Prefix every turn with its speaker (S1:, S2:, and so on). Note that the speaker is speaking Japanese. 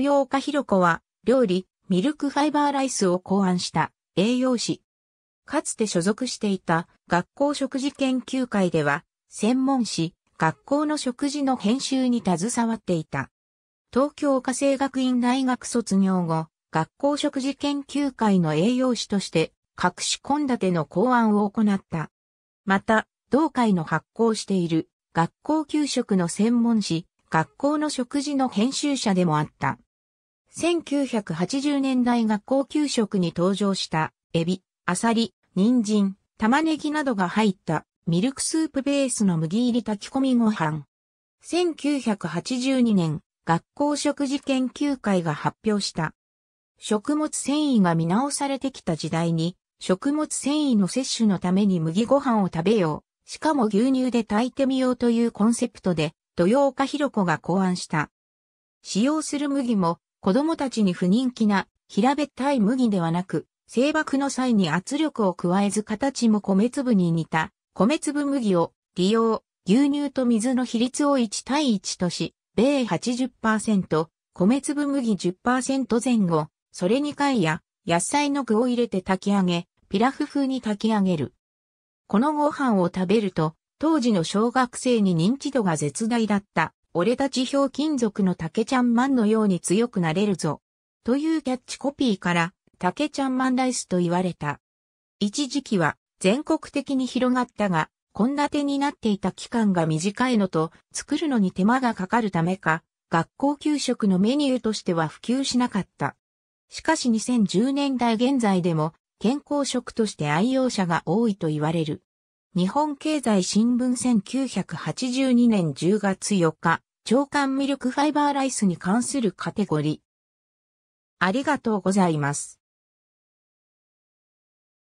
S1: 豊岡弘子は、料理、ミルクファイバーライスを考案した栄養士。かつて所属していた学校食事研究会では、専門誌、学校の食事の編集に携わっていた。東京家政学院大学卒業後、学校食事研究会の栄養士として、隠し献立の考案を行った。また、同会の発行している学校給食の専門誌、学校の食事の編集者でもあった。1980年代学校給食に登場した、エビ、アサリ、人参、玉ねぎなどが入ったミルクスープベースの麦入り炊き込みご飯。1982年、学校食事研究会が発表した。食物繊維が見直されてきた時代に、食物繊維の摂取のために麦ご飯を食べよう。しかも牛乳で炊いてみようというコンセプトで、豊岡弘子が考案した。使用する麦も子供たちに不人気な平べったい麦ではなく、製爆の際に圧力を加えず形も米粒に似た米粒麦を利用、牛乳と水の比率を1対1とし、米80%、米粒麦10%前後、それに貝や野菜の具を入れて炊き上げ、ピラフ風に炊き上げる。このご飯を食べると、当時の小学生に認知度が絶大だった、俺たちひょう金属の竹ちゃんマンのように強くなれるぞ。というキャッチコピーから、竹ちゃんマンライスと言われた。一時期は全国的に広がったが、献立になっていた期間が短いのと、作るのに手間がかかるためか、学校給食のメニューとしては普及しなかった。しかし2010年代現在でも健康食として愛用者が多いと言われる。日本経済新聞1982年10月4日、長官ミルクファイバーライスに関するカテゴリー。ありがとうございます。